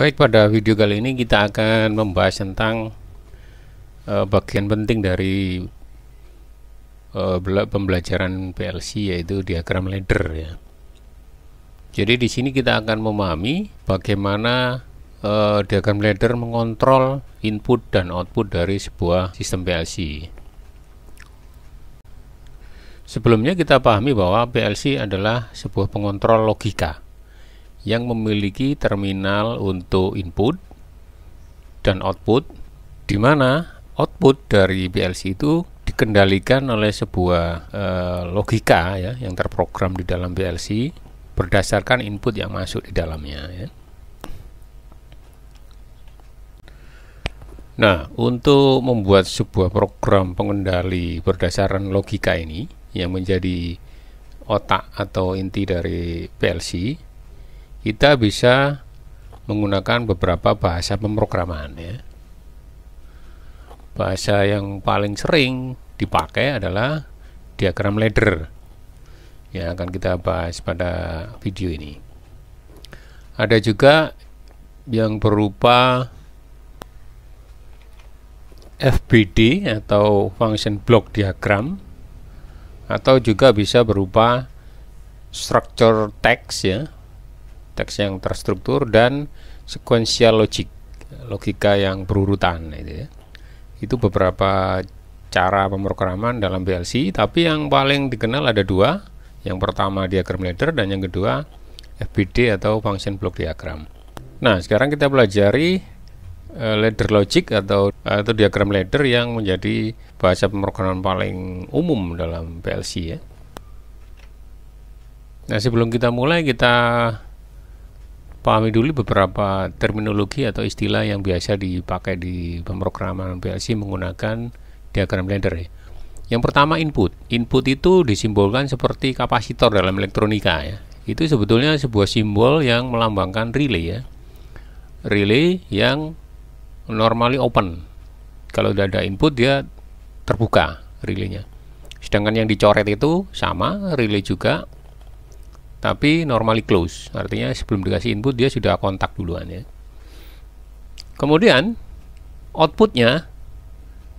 Baik, pada video kali ini kita akan membahas tentang uh, bagian penting dari uh, pembelajaran PLC yaitu diagram ladder ya. Jadi di sini kita akan memahami bagaimana uh, diagram ladder mengontrol input dan output dari sebuah sistem PLC. Sebelumnya kita pahami bahwa PLC adalah sebuah pengontrol logika yang memiliki terminal untuk input dan output, di mana output dari PLC itu dikendalikan oleh sebuah e, logika ya yang terprogram di dalam PLC berdasarkan input yang masuk di dalamnya. Ya. Nah, untuk membuat sebuah program pengendali berdasarkan logika ini yang menjadi otak atau inti dari PLC, kita bisa menggunakan beberapa bahasa pemrograman ya. Bahasa yang paling sering dipakai adalah diagram ladder yang akan kita bahas pada video ini. Ada juga yang berupa FBD atau function block diagram atau juga bisa berupa structure text ya teks yang terstruktur dan sequential logic logika yang berurutan itu ya. itu beberapa cara pemrograman dalam PLC tapi yang paling dikenal ada dua yang pertama diagram ladder dan yang kedua FBD atau function block diagram nah sekarang kita pelajari uh, e, ladder logic atau atau diagram ladder yang menjadi bahasa pemrograman paling umum dalam PLC ya Nah, sebelum kita mulai, kita pahami dulu beberapa terminologi atau istilah yang biasa dipakai di pemrograman PLC menggunakan diagram Blender ya. Yang pertama input. Input itu disimbolkan seperti kapasitor dalam elektronika ya. Itu sebetulnya sebuah simbol yang melambangkan relay ya. Relay yang normally open. Kalau tidak ada input dia terbuka relaynya. Sedangkan yang dicoret itu sama relay juga tapi normally close artinya sebelum dikasih input dia sudah kontak duluan ya kemudian outputnya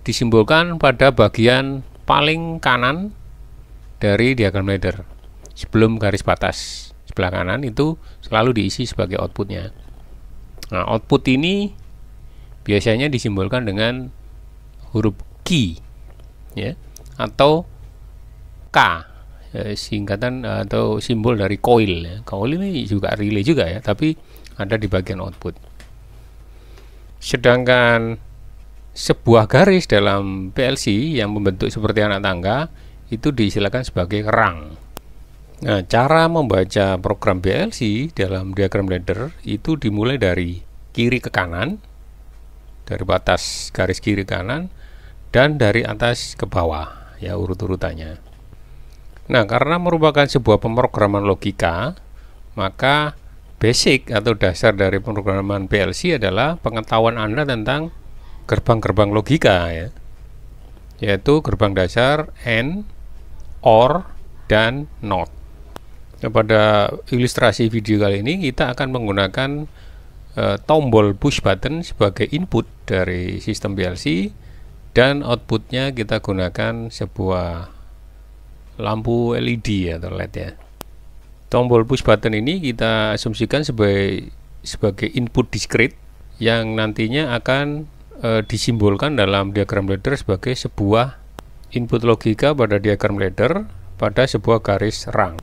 disimbolkan pada bagian paling kanan dari diagram ladder sebelum garis batas sebelah kanan itu selalu diisi sebagai outputnya nah output ini biasanya disimbolkan dengan huruf key ya atau K Eh, singkatan eh, atau simbol dari coil ya. coil ini juga relay juga ya tapi ada di bagian output sedangkan sebuah garis dalam PLC yang membentuk seperti anak tangga itu disilakan sebagai kerang nah cara membaca program PLC dalam diagram ladder itu dimulai dari kiri ke kanan dari batas garis kiri ke kanan dan dari atas ke bawah ya urut-urutannya Nah, karena merupakan sebuah pemrograman logika, maka basic atau dasar dari pemrograman PLC adalah pengetahuan Anda tentang gerbang-gerbang logika ya. Yaitu gerbang dasar and, or, dan not. Nah, pada ilustrasi video kali ini kita akan menggunakan eh, tombol push button sebagai input dari sistem PLC dan outputnya kita gunakan sebuah lampu LED ya atau LED ya. Tombol push button ini kita asumsikan sebagai sebagai input discrete yang nantinya akan e, disimbolkan dalam diagram ladder sebagai sebuah input logika pada diagram ladder pada sebuah garis rang.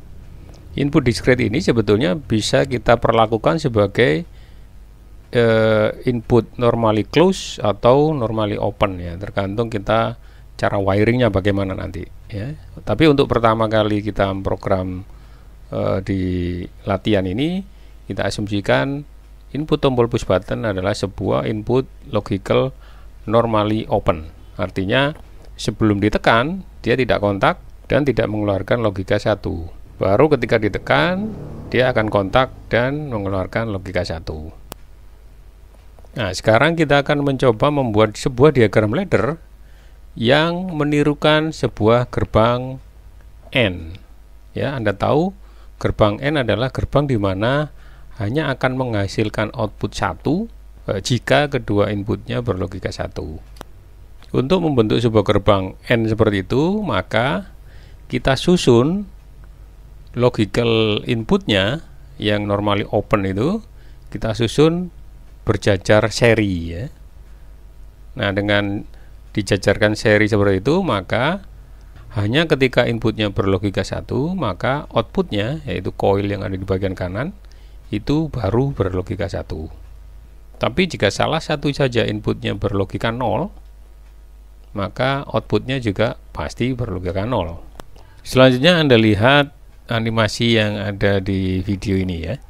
Input discrete ini sebetulnya bisa kita perlakukan sebagai e, input normally close atau normally open ya, tergantung kita cara wiringnya bagaimana nanti ya tapi untuk pertama kali kita program uh, di latihan ini kita asumsikan input tombol push button adalah sebuah input logical normally open artinya sebelum ditekan dia tidak kontak dan tidak mengeluarkan logika satu baru ketika ditekan dia akan kontak dan mengeluarkan logika satu nah sekarang kita akan mencoba membuat sebuah diagram ladder yang menirukan sebuah gerbang N. Ya, Anda tahu gerbang N adalah gerbang di mana hanya akan menghasilkan output satu eh, jika kedua inputnya berlogika satu. Untuk membentuk sebuah gerbang N seperti itu, maka kita susun logical inputnya yang normally open itu kita susun berjajar seri ya. Nah, dengan dijajarkan seri seperti itu maka hanya ketika inputnya berlogika satu maka outputnya yaitu coil yang ada di bagian kanan itu baru berlogika satu tapi jika salah satu saja inputnya berlogika nol maka outputnya juga pasti berlogika nol selanjutnya anda lihat animasi yang ada di video ini ya